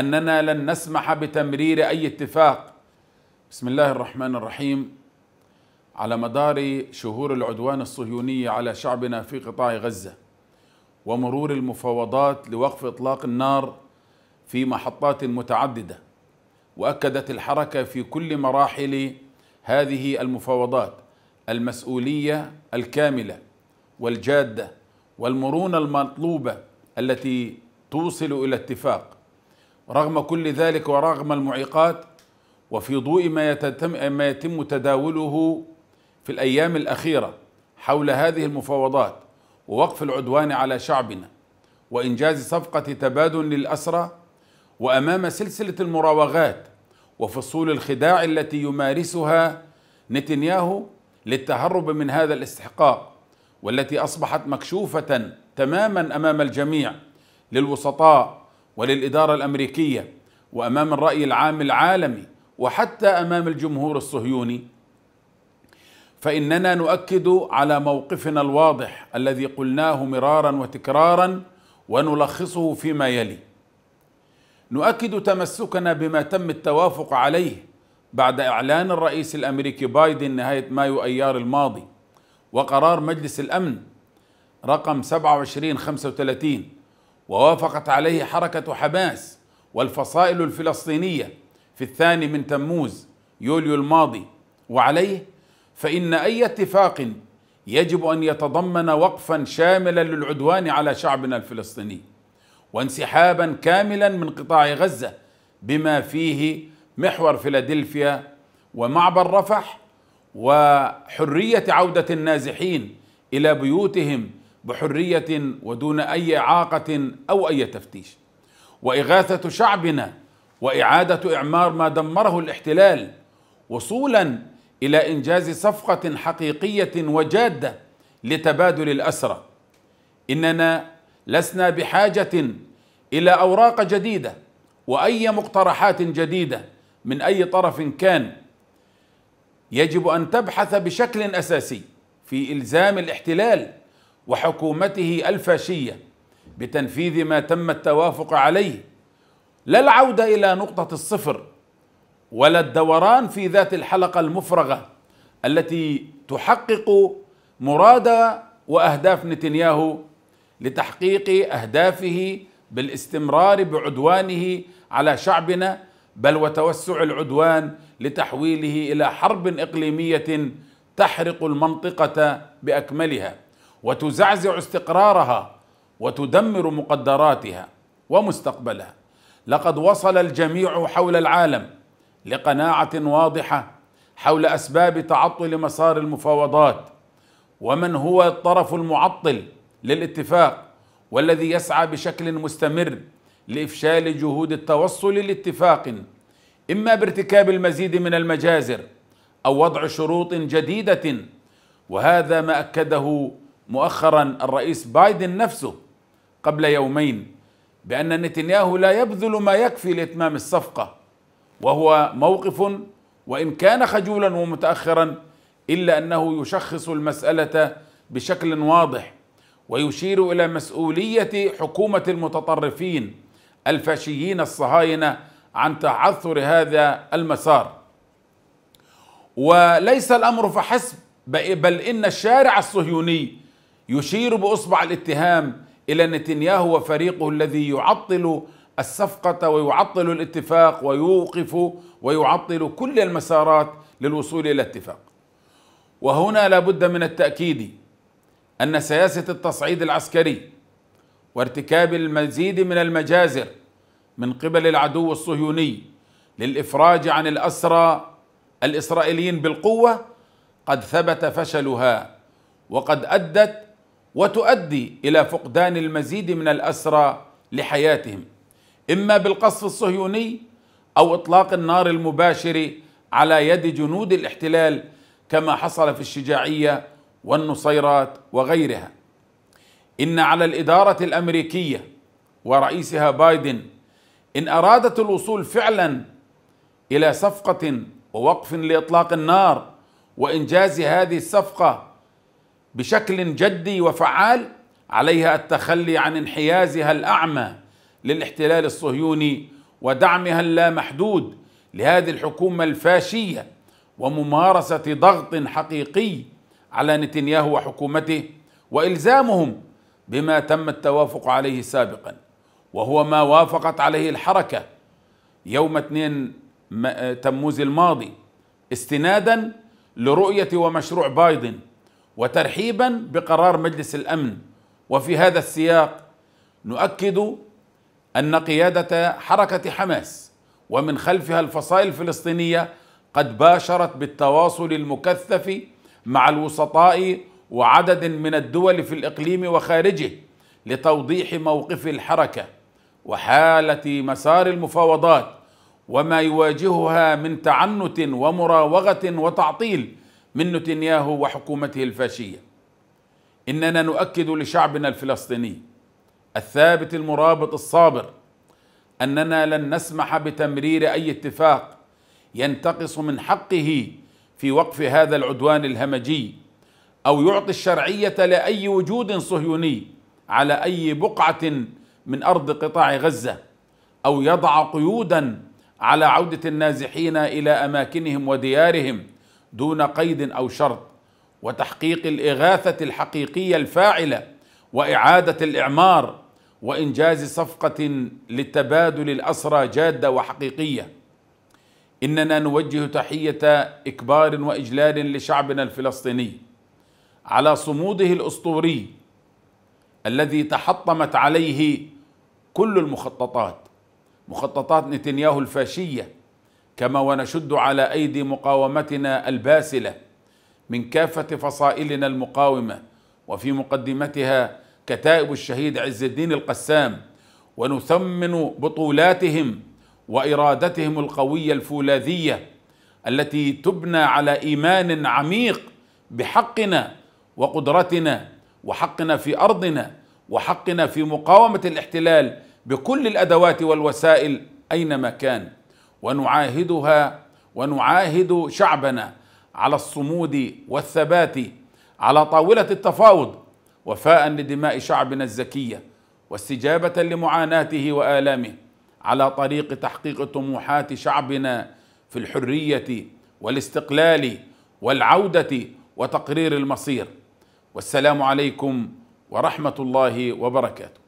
أننا لن نسمح بتمرير أي اتفاق بسم الله الرحمن الرحيم على مدار شهور العدوان الصهيوني على شعبنا في قطاع غزة ومرور المفاوضات لوقف إطلاق النار في محطات متعددة وأكدت الحركة في كل مراحل هذه المفاوضات المسؤولية الكاملة والجادة والمرونة المطلوبة التي توصل إلى اتفاق رغم كل ذلك ورغم المعيقات وفي ضوء ما يتم, ما يتم تداوله في الأيام الأخيرة حول هذه المفاوضات ووقف العدوان على شعبنا وإنجاز صفقة تبادل للأسرى وأمام سلسلة المراوغات وفصول الخداع التي يمارسها نتنياهو للتهرب من هذا الاستحقاق والتي أصبحت مكشوفة تماما أمام الجميع للوسطاء وللإدارة الأمريكية وأمام الرأي العام العالمي وحتى أمام الجمهور الصهيوني فإننا نؤكد على موقفنا الواضح الذي قلناه مرارا وتكرارا ونلخصه فيما يلي نؤكد تمسكنا بما تم التوافق عليه بعد إعلان الرئيس الأمريكي بايدن نهاية مايو أيار الماضي وقرار مجلس الأمن رقم 2735 ووافقت عليه حركة حماس والفصائل الفلسطينية في الثاني من تموز يوليو الماضي وعليه فإن أي اتفاق يجب أن يتضمن وقفا شاملا للعدوان على شعبنا الفلسطيني وانسحابا كاملا من قطاع غزة بما فيه محور فيلادلفيا ومعبر رفح وحرية عودة النازحين إلى بيوتهم بحريه ودون اي اعاقه او اي تفتيش واغاثه شعبنا واعاده اعمار ما دمره الاحتلال وصولا الى انجاز صفقه حقيقيه وجاده لتبادل الاسرى اننا لسنا بحاجه الى اوراق جديده واي مقترحات جديده من اي طرف كان يجب ان تبحث بشكل اساسي في الزام الاحتلال وحكومته الفاشية بتنفيذ ما تم التوافق عليه لا العودة إلى نقطة الصفر ولا الدوران في ذات الحلقة المفرغة التي تحقق مراد وأهداف نتنياهو لتحقيق أهدافه بالاستمرار بعدوانه على شعبنا بل وتوسع العدوان لتحويله إلى حرب إقليمية تحرق المنطقة بأكملها وتزعزع استقرارها وتدمر مقدراتها ومستقبلها لقد وصل الجميع حول العالم لقناعه واضحه حول اسباب تعطل مسار المفاوضات ومن هو الطرف المعطل للاتفاق والذي يسعى بشكل مستمر لافشال جهود التوصل لاتفاق اما بارتكاب المزيد من المجازر او وضع شروط جديده وهذا ما اكده مؤخرا الرئيس بايدن نفسه قبل يومين بأن نتنياهو لا يبذل ما يكفي لإتمام الصفقة وهو موقف وإن كان خجولا ومتأخرا إلا أنه يشخص المسألة بشكل واضح ويشير إلى مسؤولية حكومة المتطرفين الفاشيين الصهاينة عن تعثر هذا المسار وليس الأمر فحسب بل إن الشارع الصهيوني يشير باصبع الاتهام الى نتنياهو وفريقه الذي يعطل الصفقه ويعطل الاتفاق ويوقف ويعطل كل المسارات للوصول الى اتفاق. وهنا لابد من التاكيد ان سياسه التصعيد العسكري وارتكاب المزيد من المجازر من قبل العدو الصهيوني للافراج عن الاسرى الاسرائيليين بالقوه قد ثبت فشلها وقد ادت وتؤدي إلى فقدان المزيد من الأسرى لحياتهم إما بالقصف الصهيوني أو إطلاق النار المباشر على يد جنود الاحتلال كما حصل في الشجاعية والنصيرات وغيرها إن على الإدارة الأمريكية ورئيسها بايدن إن أرادت الوصول فعلا إلى صفقة ووقف لإطلاق النار وإنجاز هذه الصفقة بشكل جدي وفعال عليها التخلي عن انحيازها الاعمى للاحتلال الصهيوني ودعمها اللامحدود لهذه الحكومه الفاشيه وممارسه ضغط حقيقي على نتنياهو وحكومته والزامهم بما تم التوافق عليه سابقا وهو ما وافقت عليه الحركه يوم 2 تموز الماضي استنادا لرؤيه ومشروع بايدن وترحيبا بقرار مجلس الامن وفي هذا السياق نؤكد ان قياده حركه حماس ومن خلفها الفصائل الفلسطينيه قد باشرت بالتواصل المكثف مع الوسطاء وعدد من الدول في الاقليم وخارجه لتوضيح موقف الحركه وحاله مسار المفاوضات وما يواجهها من تعنت ومراوغه وتعطيل من نتنياهو وحكومته الفاشية إننا نؤكد لشعبنا الفلسطيني الثابت المرابط الصابر أننا لن نسمح بتمرير أي اتفاق ينتقص من حقه في وقف هذا العدوان الهمجي أو يعطي الشرعية لأي وجود صهيوني على أي بقعة من أرض قطاع غزة أو يضع قيودا على عودة النازحين إلى أماكنهم وديارهم دون قيد أو شرط وتحقيق الإغاثة الحقيقية الفاعلة وإعادة الإعمار وإنجاز صفقة للتبادل الأسرى جادة وحقيقية إننا نوجه تحية إكبار وإجلال لشعبنا الفلسطيني على صموده الأسطوري الذي تحطمت عليه كل المخططات مخططات نتنياهو الفاشيه كما ونشد على أيدي مقاومتنا الباسلة من كافة فصائلنا المقاومة وفي مقدمتها كتائب الشهيد عز الدين القسام ونثمن بطولاتهم وإرادتهم القوية الفولاذية التي تبنى على إيمان عميق بحقنا وقدرتنا وحقنا في أرضنا وحقنا في مقاومة الاحتلال بكل الأدوات والوسائل أينما كان ونعاهدها ونعاهد شعبنا على الصمود والثبات على طاولة التفاوض وفاء لدماء شعبنا الزكية واستجابة لمعاناته وآلامه على طريق تحقيق طموحات شعبنا في الحرية والاستقلال والعودة وتقرير المصير والسلام عليكم ورحمة الله وبركاته